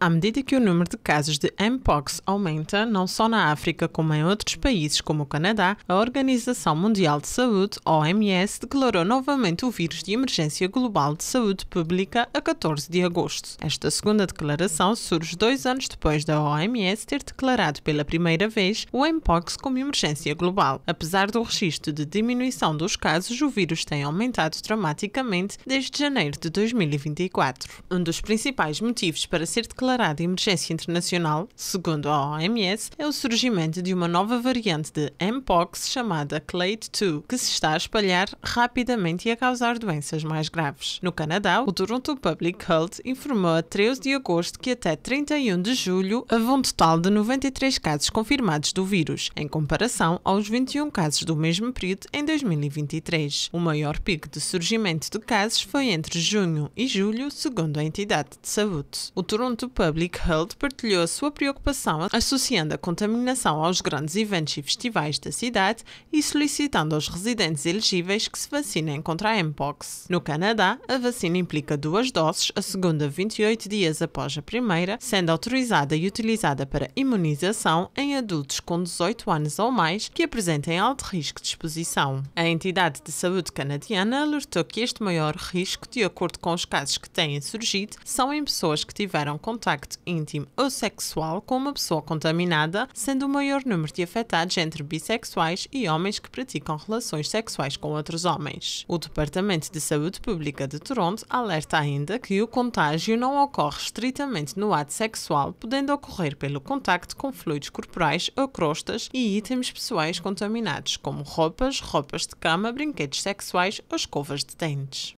À medida que o número de casos de Mpox aumenta, não só na África como em outros países como o Canadá, a Organização Mundial de Saúde, OMS, declarou novamente o vírus de emergência global de saúde pública a 14 de agosto. Esta segunda declaração surge dois anos depois da OMS ter declarado pela primeira vez o Mpox como emergência global. Apesar do registro de diminuição dos casos, o vírus tem aumentado dramaticamente desde janeiro de 2024. Um dos principais motivos para ser declarado declarada emergência internacional, segundo a OMS, é o surgimento de uma nova variante de Mpox chamada Clade 2, que se está a espalhar rapidamente e a causar doenças mais graves. No Canadá, o Toronto Public Health informou a 13 de agosto que até 31 de julho havia um total de 93 casos confirmados do vírus, em comparação aos 21 casos do mesmo período em 2023. O maior pico de surgimento de casos foi entre junho e julho, segundo a entidade de saúde. O Toronto Public Health partilhou a sua preocupação associando a contaminação aos grandes eventos e festivais da cidade e solicitando aos residentes elegíveis que se vacinem contra a Mpox. No Canadá, a vacina implica duas doses, a segunda 28 dias após a primeira, sendo autorizada e utilizada para imunização em adultos com 18 anos ou mais que apresentem alto risco de exposição. A entidade de saúde canadiana alertou que este maior risco, de acordo com os casos que têm surgido, são em pessoas que tiveram contato contacto íntimo ou sexual com uma pessoa contaminada, sendo o maior número de afetados entre bissexuais e homens que praticam relações sexuais com outros homens. O Departamento de Saúde Pública de Toronto alerta ainda que o contágio não ocorre estritamente no ato sexual, podendo ocorrer pelo contacto com fluidos corporais ou crostas e itens pessoais contaminados, como roupas, roupas de cama, brinquedos sexuais ou escovas de dentes.